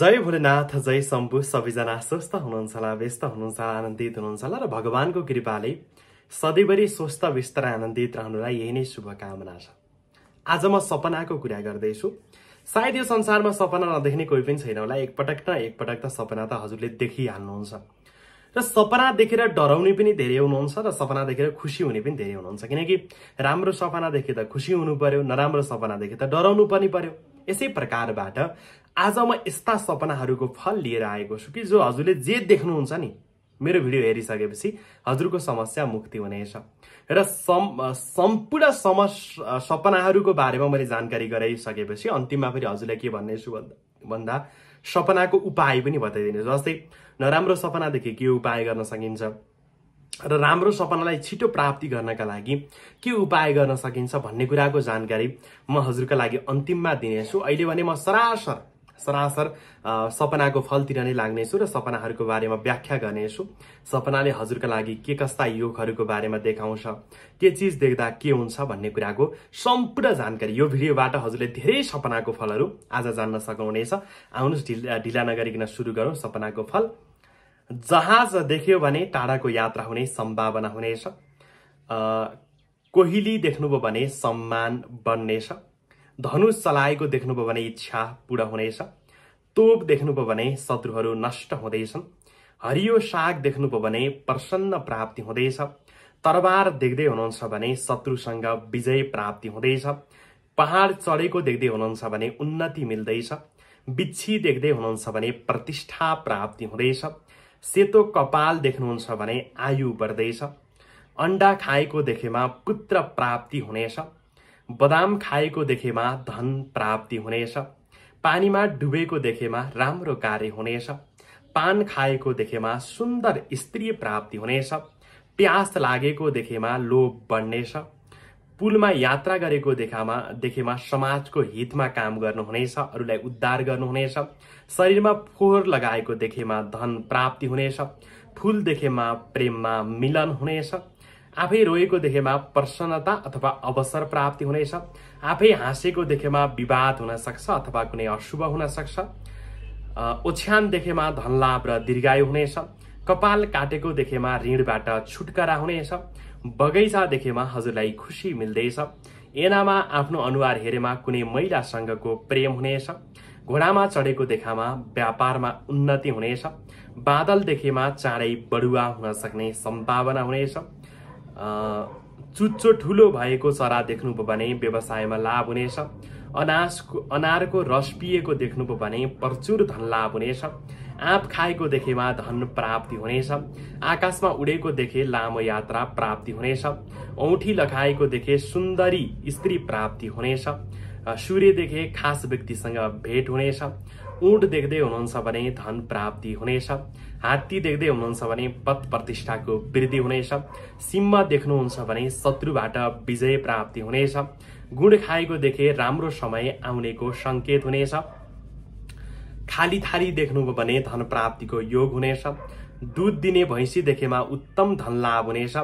जय भोलेनाथ जय शम्भु सबैजना स्वस्थ हुनुहुन्छ होला व्यस्त हुनुहुन्छ होला आनन्दित हुनुहुन्छ होला र भगवान्को कृपाले सधैँभरि स्वस्थ व्यस्त र आनन्दित रहनुलाई यही नै शुभकामना छ आज म सपनाको कुरा गर्दैछु सायद यो संसारमा सपना नदेख्ने कोही पनि छैन होला एकपटक न एकपटक त सपना त हजुरले देखिहाल्नुहुन्छ र सपना देखेर डराउने पनि धेरै हुनुहुन्छ र सपना देखेर खुसी हुने पनि धेरै हुनुहुन्छ किनकि राम्रो सपना देखे त खुसी हुनु पर्यो नराम्रो सपना देखे त डराउनु पनि पर्यो यसै प्रकारबाट आज म यस्ता सपनाहरूको फल लिएर आएको छु कि जो हजुरले जे देख्नुहुन्छ नि मेरो भिडियो हेरिसकेपछि हजुरको समस्या मुक्ति हुनेछ र सम् सम्पूर्ण सम सपनाहरूको बारेमा मैले जानकारी गराइसकेपछि अन्तिममा फेरि हजुरलाई के भन्ने छु भन्दा भन्दा सपनाको उपाय पनि बताइदिने जस्तै नराम्रो सपनादेखि के उपाय गर्न सकिन्छ र राम्रो सपनालाई छिटो प्राप्ति गर्नका लागि के उपाय गर्न सकिन्छ भन्ने कुराको जानकारी म हजुरका लागि अन्तिममा दिनेछु अहिले भने म सरासर सरासर सपनाको फलतिर नै लाग्नेछु र सपनाहरूको बारेमा व्याख्या गर्नेछु सपनाले हजुरका लागि के कस्ता योगहरूको बारेमा देखाउँछ के चिज देख्दा के हुन्छ भन्ने कुराको सम्पूर्ण जानकारी यो भिडियोबाट हजुरले धेरै सपनाको फलहरू आज जान्न सक्नुहुनेछ आउनुहोस् ढिला ढिला नगरिकन सुरु गरौँ सपनाको फल जहाज देख्यो भने टाढाको यात्रा हुने सम्भावना हुनेछ कोहिली देख्नुभयो भने सम्मान बन्नेछ धनुष चलाएको देख्नुभयो भने इच्छा पुरा हुनेछ तोप देख्नुभयो भने शत्रुहरू नष्ट हुँदैछन् हरियो साग देख्नुभयो भने प्रसन्न प्राप्ति हुँदैछ तरबार देख्दै हुनुहुन्छ भने शत्रुसँग विजय प्राप्ति हुँदैछ पहाड चढेको देख्दै हुनुहुन्छ भने उन्नति मिल्दैछ बिच्छी देख्दै हुनुहुन्छ भने प्रतिष्ठा प्राप्ति हुँदैछ सेतो कपाल देख्नुहुन्छ भने आयु बढ्दैछ अन्डा खाएको देखेमा पुत्र प्राप्ति हुनेछ बदाम खाएको देखेमा धन प्राप्ति हुनेछ पानीमा डुबेको देखेमा राम्रो कार्य हुनेछ पान खाएको देखेमा सुन्दर स्त्री प्राप्ति हुनेछ प्यास लागेको देखेमा लोभ बढ्नेछ पुलमा यात्रा गरेको देखामा देखेमा समाजको हितमा काम गर्नुहुनेछ अरूलाई उद्धार गर्नुहुनेछ शरीरमा फोहोर लगाएको देखेमा धन प्राप्ति हुनेछ फुल देखेमा प्रेममा मिलन हुनेछ आफै रोएको देखेमा प्रसन्नता अथवा अवसर प्राप्ति हुनेछ आफै हाँसेको देखेमा विवाद हुन सक्छ अथवा कुनै अशुभ हुन सक्छ ओछ्यान देखेमा धनलाभ र दीर्घायु हुनेछ कपाल काटेको देखेमा ऋणबाट छुटकारा हुनेछ बगैँचा देखेमा हजुरलाई खुसी मिल्दैछ एनामा आफ्नो अनुहार हेरेमा कुनै महिलासँगको प्रेम हुनेछ घोडामा चढेको देखामा व्यापारमा उन्नति हुनेछ बादल देखेमा चाँडै बढुवा हुन सक्ने सम्भावना हुनेछ चुच्चो ठुलो भएको चरा देख्नुभयो भने व्यवसायमा लाभ हुनेछ अनासको अनारको रस पिएको देख्नुभयो भने प्रचुर धन लाभ हुनेछ आँप खाएको देखेमा धन प्राप्ति हुनेछ आकाशमा उडेको देखे लामो यात्रा प्राप्ति हुनेछ औँठी लगाएको देखे सुन्दरी स्त्री प्राप्ति हुनेछ सूर्य देखे खास व्यक्तिसँग भेट हुनेछ ऊँट देख्दै हुनुहुन्छ भने धन प्राप्ति हुनेछ हात्ती देख्दै हुनुहुन्छ भने पद प्रतिष्ठाको वृद्धि हुनेछ सिम्म देख्नुहुन्छ भने शत्रुबाट विजय प्राप्ति हुनेछ गुड खाएको देखे राम्रो समय आउनेको सङ्केत हुनेछ खाली थाली देख्नुभयो भने धन प्राप्तिको योग हुनेछ दुध दिने भैँसी देखेमा उत्तम धन लाभ हुनेछ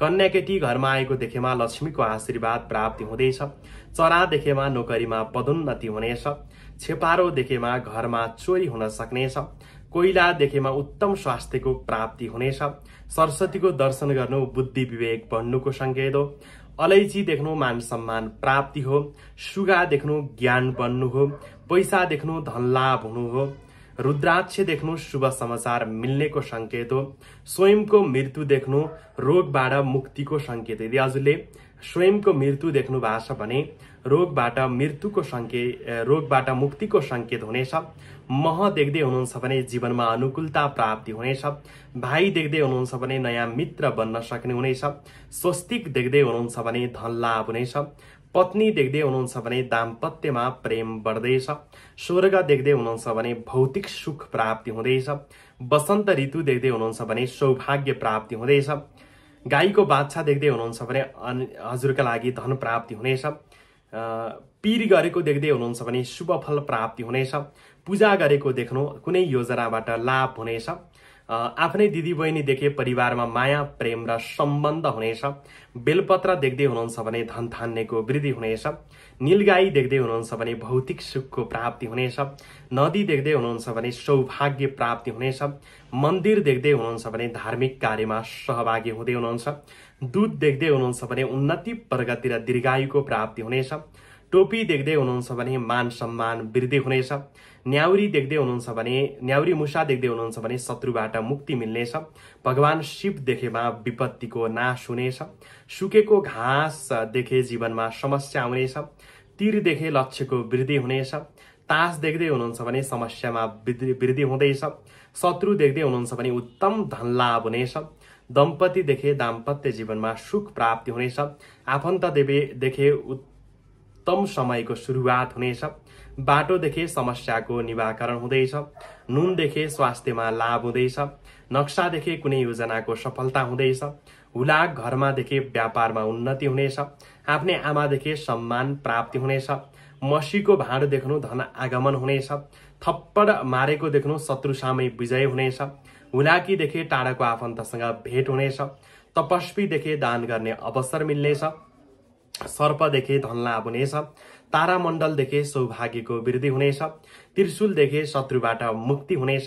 कन्याकेटी घरमा आएको देखेमा लक्ष्मीको आशीर्वाद प्राप्ति हुँदैछ चरा देखेमा नोकरीमा पदोन्नति हुनेछ छेपारो देखेमा घरमा चोरी हुन सक्नेछ कोइला देखेमा उत्तम स्वास्थ्यको प्राप्ति हुनेछ सरस्वतीको दर्शन गर्नु बुद्धि विवेक बन्नुको सङ्केत हो अलैँची देख्नु मान सम्मान प्राप्ति हो सुगा देख्नु ज्ञान बन्नु हो पैसा देख्नु धनलाभ हुनु हो रुद्राक्ष देख्नु शुभ समाचार मिल्नेको सङ्केत हो स्वयंको मृत्यु देख्नु रोगबाट मुक्तिको सङ्केत यदि हजुरले स्वयंको मृत्यु देख्नु भएको छ भने रोगबाट मृत्युको सङ्केत रोगबाट मुक्तिको सङ्केत हुनेछ मह देख्दै हुनुहुन्छ भने जीवनमा अनुकूलता प्राप्ति हुनेछ भाइ देख्दै हुनुहुन्छ भने नयाँ मित्र बन्न सक्ने हुनेछ स्वस्तिक देख्दै हुनुहुन्छ भने धन लाभ हुनेछ पत्नी देख्दै हुनुहुन्छ भने दाम्पत्यमा प्रेम बढ्दैछ स्वर्ग देख्दै हुनुहुन्छ भने भौतिक सुख प्राप्ति हुँदैछ वसन्त ऋतु देख्दै हुनुहुन्छ भने सौभाग्य प्राप्ति हुँदैछ गाईको बाछा देख्दै हुनुहुन्छ भने हजुरका लागि धन प्राप्ति हुनेछ पिर गरेको देख्दै हुनुहुन्छ भने शुभफल प्राप्ति हुनेछ पूजा गरेको देख्नु कुनै योजनाबाट लाभ हुनेछ आफ्नै देखे परिवारमा माया प्रेम र सम्बन्ध हुनेछ बेलपत्र देख्दै हुनुहुन्छ भने धन धान्नेको वृद्धि हुनेछ निलगाई देख्दै हुनुहुन्छ भने भौतिक सुखको प्राप्ति हुनेछ नदी देख्दै हुनुहुन्छ भने सौभाग्य प्राप्ति हुनेछ मन्दिर देख्दै हुनुहुन्छ भने धार्मिक कार्यमा सहभागी हुँदै हुनुहुन्छ दुध देख्दै हुनुहुन्छ भने उन्नति प्रगति र दीर्घायुको प्राप्ति हुनेछ टोपी देख्दै हुनुहुन्छ भने मान सम्मान वृद्धि हुनेछ न्याउरी देख्दै हुनुहुन्छ भने न्याउरी मुसा देख्दै हुनुहुन्छ भने शत्रुबाट मुक्ति मिल्नेछ भगवान् शिव देखेमा विपत्तिको नाश हुनेछ सुकेको घाँस देखे जीवनमा समस्या आउनेछ देखे लक्ष्यको वृद्धि हुनेछ तास देख्दै हुनुहुन्छ भने समस्यामा वृद्धि हुँदैछ शत्रु देख्दै हुनुहुन्छ भने उत्तम धनलाभ हुनेछ हुनेछ देखे दाम्पत्य जीवनमा सुख प्राप्ति हुनेछ आफन्त देखे उत्तम समयको सुरुवात हुनेछ बाटोदेखि समस्याको निवाकरण हुँदैछ नुनदेखि स्वास्थ्यमा लाभ हुँदैछ नक्सादेखि कुनै योजनाको सफलता हुँदैछ हुलाक देखे व्यापारमा उन्नति हुनेछ आफ्नै आमादेखि सम्मान प्राप्ति हुनेछ मसीको भाँडो देख्नु धन आगमन हुनेछ थप्पड मारेको देख्नु शत्रु विजय हुनेछ हुलाकी देखे टाढाको आफन्तसँग भेट हुनेछ तपस्वीदेखि दान गर्ने अवसर मिल्नेछ सर्पदेखि धनलाभ हुनेछ तारामण्डलदेखि सौभाग्यको वृद्धि हुनेछ त्रिशुलदेखि शत्रुबाट मुक्ति हुनेछ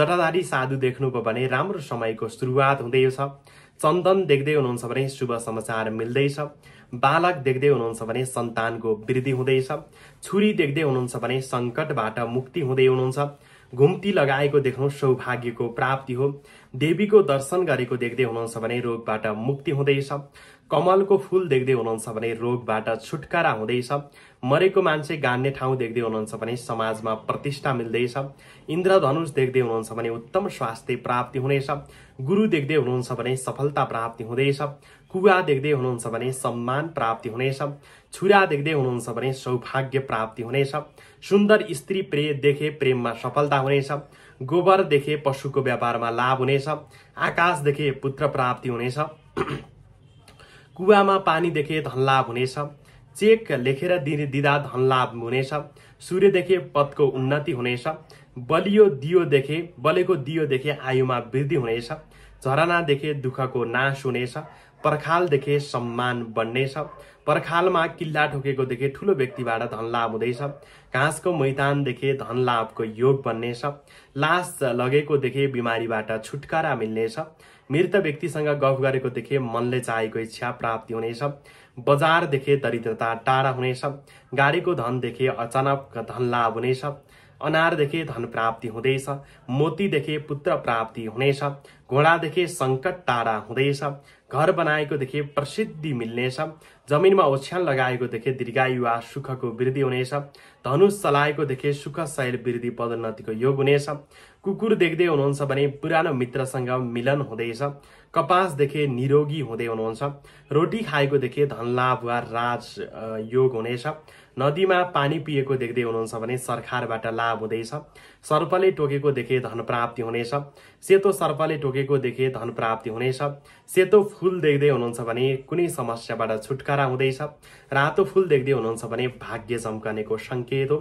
जटाधारी साधु देख्नुभयो भने राम्रो समयको सुरुवात हुँदैछ चन्दन देख्दै हुनुहुन्छ भने शुभ समाचार मिल्दैछ बालक देख्दै हुनुहुन्छ भने सन्तानको वृद्धि हुँदैछ छुरी देख्दै हुनुहुन्छ भने सङ्कटबाट मुक्ति हुँदै हुनुहुन्छ घुम्ती लगाएको देख्नु सौभाग्यको प्राप्ति हो देवीको दर्शन गरेको देख्दै हुनुहुन्छ भने रोगबाट मुक्ति हुँदैछ कमलको फुल देख्दै हुनुहुन्छ भने रोगबाट छुटकारा हुँदैछ मरेको मान्छे गान्ने ठाउँ देख्दै हुनुहुन्छ भने समाजमा प्रतिष्ठा मिल्दैछ इन्द्रधनुष देख्दै हुनुहुन्छ भने उत्तम स्वास्थ्य प्राप्ति हुनेछ गुरु देख्दै हुनुहुन्छ भने सफलता प्राप्ति हुँदैछ कुवा देख्दै हुनुहुन्छ भने सम्मान प्राप्ति हुनेछ छुरा देख्दै हुनुहुन्छ भने सौभाग्य प्राप्ति हुनेछ सुन्दर स्त्री प्रे देखे प्रेममा सफलता हुनेछ गोबर देखे पशुको व्यापारमा लाभ हुनेछ आकाश देखे पुत्र प्राप्ति हुनेछ कुवामा पानी देखे धनलाभ हुनेछ चेक लेखेर दिने दिँदा धनलाभ हुनेछ देखे पदको उन्नति हुनेछ बलियो दियो देखे बलेको दियो देखे आयुमा वृद्धि हुनेछ झरना देखे दुःखको नाश हुनेछ पर्खाल देखे सम्मान बन्नेछ पर्खालमा किल्ला ठोकेको देखे ठुलो व्यक्तिबाट धन लाभ हुँदैछ घाँसको मैदानदेखि धन लाभको योग बन्नेछ लास लगेको देखे बिमारीबाट छुटकारा मिल्नेछ मृत व्यक्तिसँग गफ गरेको देखे मनले चाहेको इच्छा प्राप्ति हुनेछ बजार देखे दरिद्रता टाढा हुनेछ गाडीको धन देखे अचानक धन लाभ हुनेछ अनारदेखि धन प्राप्ति हुँदैछ मोतीदेखि पुत्र प्राप्ति हुनेछ घोडादेखि सङ्कट टाढा हुँदैछ घर बनाएकोदेखि प्रसिद्धि मिल्नेछ जमिनमा ओछ्यान लगाएकोदेखि दीर्घायु वा सुखको वृद्धि हुनेछ धनुष चलाएकोदेखि शैल वृद्धि पदोन्नतिको योग हुनेछ कुकुर देख्दै हुनुहुन्छ भने पुरानो मित्रसँग मिलन हुँदैछ कपास देखे निरोगी हुँदै हुनुहुन्छ रोटी खाएको देखे धनलाभ वा राज योग हुनेछ नदीमा पानी पिएको देख्दै हुनुहुन्छ भने सरकारबाट लाभ हुँदैछ सर्पले टोकेको देखे धन प्राप्ति हुनेछ सेतो सर्पले टोकेको देखे धन प्राप्ति हुनेछ सेतो फुल देख्दै हुनुहुन्छ भने कुनै समस्याबाट छुटकारा हुँदैछ रातो फुल देख्दै हुनुहुन्छ भने भाग्य चम्कनेको सङ्केत हो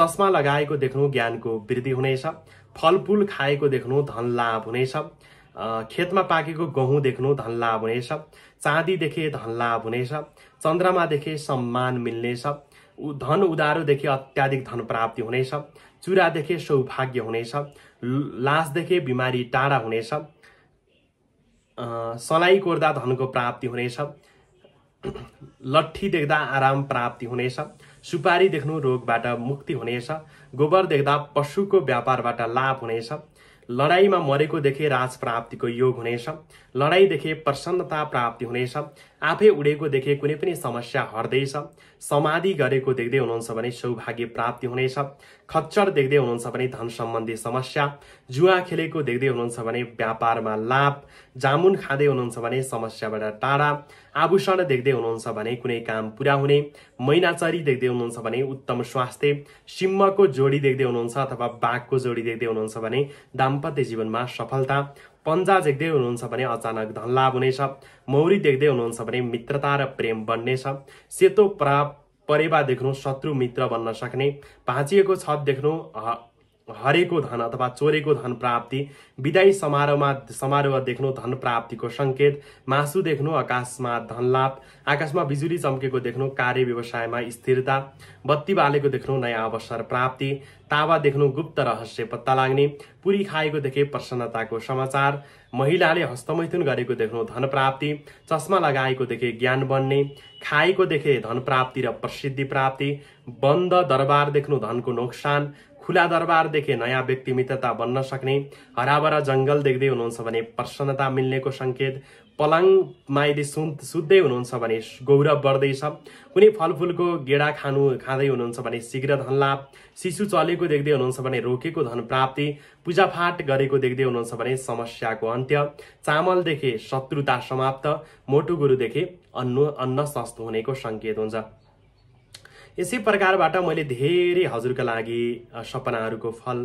चस्मा लगाएको देख्नु ज्ञानको वृद्धि हुनेछ फलफुल खाएको देख्नु धन लाभ हुनेछ खेतमा पाकेको गहुँ देख्नु धन लाभ हुनेछ चाँदी देखे धन लाभ हुनेछ चन्द्रमा देखे सम्मान मिल्नेछ धन उधारोदेखि अत्याधिक धन प्राप्ति हुनेछ चुरादेखि सौभाग्य हुनेछ लासदेखि बिमारी टाढा हुनेछ सलाइ कोर्दा धनको प्राप्ति हुनेछ लट्ठी देख्दा आराम प्राप्ति हुनेछ सुपारी देख्नु रोगबाट मुक्ति हुनेछ गोबर देख्दा पशुको व्यापारबाट लाभ हुनेछ लडाईँमा देखे राज प्राप्तिको योग हुनेछ देखे प्रसन्नता प्राप्ति हुनेछ आफै उडेको देखे कुनै पनि समस्या हट्दैछ समाधि गरेको देख्दै हुनुहुन्छ भने सौभाग्य प्राप्ति हुनेछ खच्चर देख्दै हुनुहुन्छ भने धन सम्बन्धी समस्या जुवा खेलेको देख्दै हुनुहुन्छ भने व्यापारमा लाभ जामुन खाँदै हुनुहुन्छ भने समस्याबाट टाढा आभूषण देख्दै हुनुहुन्छ भने कुनै काम पुरा हुने मैनाचरी देख्दै हुनुहुन्छ भने उत्तम स्वास्थ्य सिम्मको जोडी देख्दै हुनुहुन्छ अथवा बाघको जोडी देख्दै हुनुहुन्छ भने दाम्पत्य जीवनमा सफलता पन्जा देख्दै हुनुहुन्छ भने अचानक धनलाभ हुनेछ मौरी देख्दै हुनुहुन्छ भने मित्रता र प्रेम बन्नेछ सेतो प्राप परेवा देख्नु शत्रु मित्र बन्न सक्ने भाँचिएको छत देख्नु हरेको धन अथवा चोरेको धन प्राप्ति विदाई समारोहमा समारोह देख्नु धन प्राप्तिको सङ्केत मासु देख्नु आकाशमा धनलाभ आकाशमा बिजुली चम्केको देख्नु कार्य व्यवसायमा स्थिरता बत्ती बालेको देख्नु नयाँ अवसर प्राप्ति तावा देख्नु गुप्त रहस्य पत्ता लाग्ने पुरी खाएको देखे प्रसन्नताको समाचार महिलाले हस्तमैथुन गरेको देख्नु धन प्राप्ति चस्मा लगाएको देखे ज्ञान बन्ने खाएको देखे धन प्राप्ति र प्रसिद्धि प्राप्ति बन्द दरबार देख्नु धनको नोक्सान खुला दरबारदेखि नयाँ व्यक्ति मित्रता बन्न सक्ने हराभरा जङ्गल देख्दै हुनुहुन्छ भने प्रसन्नता मिल्नेको सङ्केत पलङमा यदि सु सुत्दै हुनुहुन्छ भने गौरव बढ्दैछ कुनै फलफुलको गेडा खानु खाँदै हुनुहुन्छ भने शीघ्र धनलाभ शिशु चलेको देख्दै हुनुहुन्छ भने रोकेको धन प्राप्ति पूजापाठ गरेको देख्दै हुनुहुन्छ भने समस्याको अन्त्य चामलदेखि शत्रुता समाप्त मोटु गुरुदेखि अन्न अन्न सस्तो हुनेको सङ्केत हुन्छ यसै प्रकारबाट मैले धेरै हजुरका लागि सपनाहरूको फल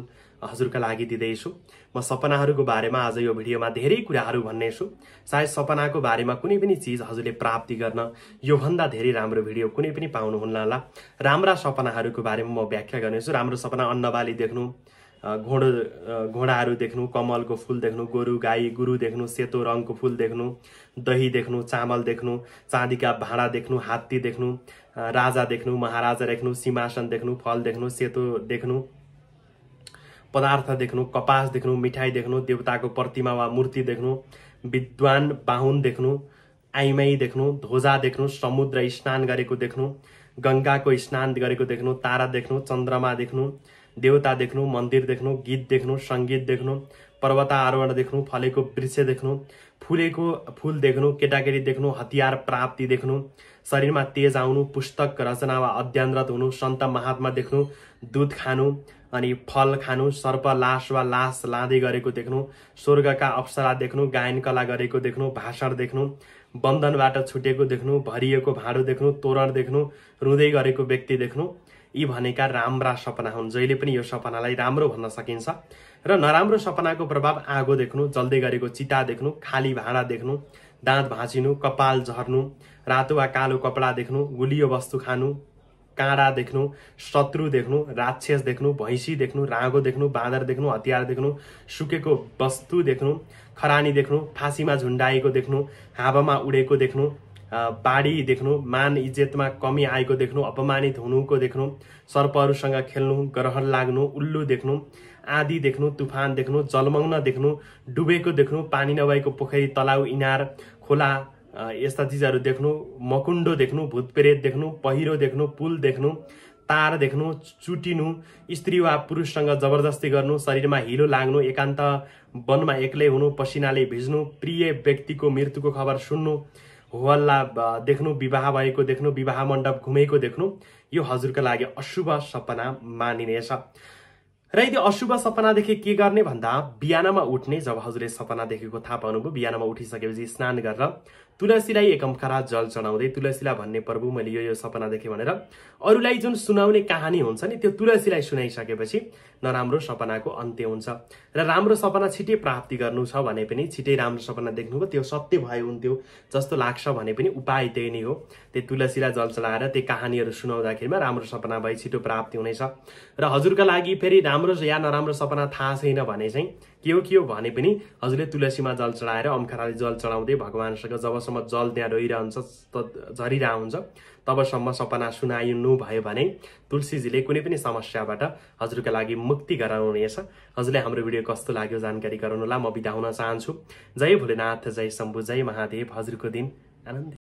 हजुरका लागि दिँदैछु म सपनाहरूको बारेमा आज यो भिडियोमा धेरै कुराहरू भन्नेछु सायद सपनाको बारेमा कुनै पनि चिज हजुरले प्राप्ति गर्न योभन्दा धेरै राम्रो भिडियो कुनै पनि पाउनुहुन्न होला राम्रा सपनाहरूको बारेमा म व्याख्या गर्नेछु राम्रो सपना अन्नबाली देख्नु घोडो घोडाहरू देख्नु कमलको फुल देख्नु गोरु गाई गुरु देख्नु सेतो रङको फुल देख्नु दही देख्नु चामल देख्नु चाँदीका भाँडा देख्नु हात्ती देख्नु राजा देख्नु महाराजा देख्नु सिंहासन देख्नु फल देख्नु सेतो देख्नु पदार्थ देख्नु कपास देख्नु मिठाई देख्नु देवताको प्रतिमा वा मूर्ति देख्नु विद्वान बाहुन देख्नु आइमाई देख्नु ध्वजा देख्नु समुद्र स्नान गरेको देख्नु गङ्गाको स्नान गरेको देख्नु तारा देख्नु चन्द्रमा देख्नु देवता देख्नु मन्दिर देख्नु गीत देख्नु सङ्गीत देख्नु पर्वतारोहण देख्नु फलेको वृक्ष देख्नु फुलेको फुल देख्नु केटाकेटी देख्नु हतियार प्राप्ति देख्नु शरीरमा तेज आउनु पुस्तक रचना वा अध्ययनरत हुनु सन्त महात्मा देख्नु दुध खानु अनि फल खानु सर्प लास वा लास लाँदै गरेको देख्नु स्वर्गका अप्सरा देख्नु गायन कला गरेको देख्नु भाषण देख्नु बन्धनबाट छुटेको देख्नु भरिएको भाँडो देख्नु तोरण देख्नु रुँदै गरेको व्यक्ति देख्नु यी भनेका राम्रा सपना हुन् जहिले पनि यो सपनालाई राम्रो भन्न सकिन्छ र नराम्रो सपनाको प्रभाव आगो देख्नु जल्दै गरेको चिता देख्नु खाली भाँडा देख्नु दाँत भाँचिनु कपाल झर्नु रातो वा कालो कपडा देख्नु गुलियो वस्तु खानु काँडा देख्नु शत्रु देख्नु राक्षस देख्नु भैँसी देख्नु राँगो देख्नु बाँदर देख्नु हतियार देख्नु सुकेको वस्तु देख्नु खरानी देख्नु फाँसीमा झुन्डाएको देख्नु हावामा उडेको देख्नु बाढी देख्नु मान इज्जतमा कमी आएको देख्नु अपमानित हुनुको देख्नु सर्पहरूसँग खेल्नु ग्रहण लाग्नु उल्लु देख्नु आँधी देख्नु तुफान देख्नु जलमग्न देख्नु डुबेको देख्नु पानी नभएको पोखरी तलाउ इनार खोला यस्ता चिजहरू देख्नु मकुण्डो देख्नु भूतप्रेत देख्नु पहिरो देख्नु पुल देख्नु तार देख्नु चुटिनु स्त्री वा पुरुषसँग जबरजस्ती गर्नु शरीरमा हिलो लाग्नु एकान्त वनमा एक्लै हुनु पसिनाले भिज्नु प्रिय व्यक्तिको मृत्युको खबर सुन्नु होहल्ला देख्नु विवाह भएको देख्नु विवाह मण्डप घुमेको देख्नु यो हजुरको लागि अशुभ सपना मानिनेछ र यदि अशुभ सपनादेखि के गर्ने भन्दा बिहानमा उठ्ने जब हजुरले सपना देखेको थाहा पाउनुभयो बिहानमा उठिसकेपछि स्नान गरेर तुलसीलाई एकम खरा जल चढाउँदै तुलसीलाई भन्ने प्रभु मैले यो यो सपना देखेँ भनेर अरूलाई जुन सुनाउने कहानी हुन्छ नि त्यो तुलसीलाई सुनाइसकेपछि नराम्रो सपनाको अन्त्य हुन्छ र राम्रो सपना छिटै प्राप्ति गर्नु छ भने पनि छिटै राम्रो सपना देख्नुभयो त्यो सत्य भए हुन्थ्यो जस्तो लाग्छ भने पनि उपाय त्यही नै हो त्यो तुलसीलाई जल चलाएर त्यो कहानीहरू सुनाउँदाखेरिमा राम्रो सपना भए छिटो प्राप्ति हुनेछ र हजुरका लागि फेरि राम्रो या नराम्रो सपना थाहा छैन भने चाहिँ के हो के हो भने पनि हजुरले तुलसीमा जल चढाएर अम्खराले जल चढाउँदै भगवान्सँग जबसम्म जल त्यहाँ रोइरहन्छ त हुन्छ तबसम्म सपना सुनाइनु भयो भने तुलसीजीले कुनै पनि समस्याबाट हजुरको लागि मुक्ति गराउनेछ हजुरले हाम्रो भिडियो कस्तो लाग्यो जानकारी गराउनुलाई म बिदा हुन चाहन्छु जय भोलेनाथ जय शम्भु जय महादेव हजुरको दिन आनन्द